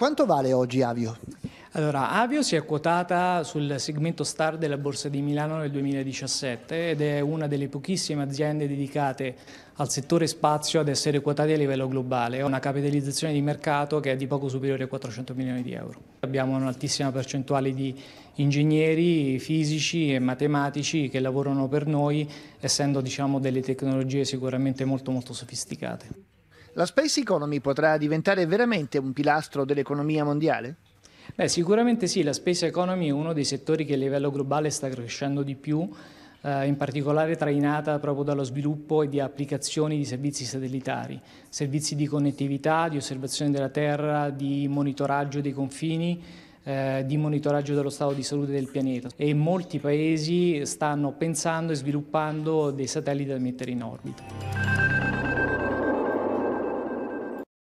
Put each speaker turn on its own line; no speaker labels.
Quanto vale oggi Avio?
Allora, Avio si è quotata sul segmento star della Borsa di Milano nel 2017 ed è una delle pochissime aziende dedicate al settore spazio ad essere quotate a livello globale. Ha una capitalizzazione di mercato che è di poco superiore a 400 milioni di euro. Abbiamo un'altissima percentuale di ingegneri fisici e matematici che lavorano per noi, essendo diciamo, delle tecnologie sicuramente molto, molto sofisticate.
La space economy potrà diventare veramente un pilastro
dell'economia mondiale? Beh, sicuramente sì, la space economy è uno dei settori che a livello globale sta crescendo di più, eh, in particolare trainata proprio dallo sviluppo e di applicazioni di servizi satellitari, servizi di connettività, di osservazione della Terra, di monitoraggio dei confini, eh, di monitoraggio dello stato di salute del pianeta e molti paesi stanno pensando e sviluppando dei satelliti da mettere in orbita.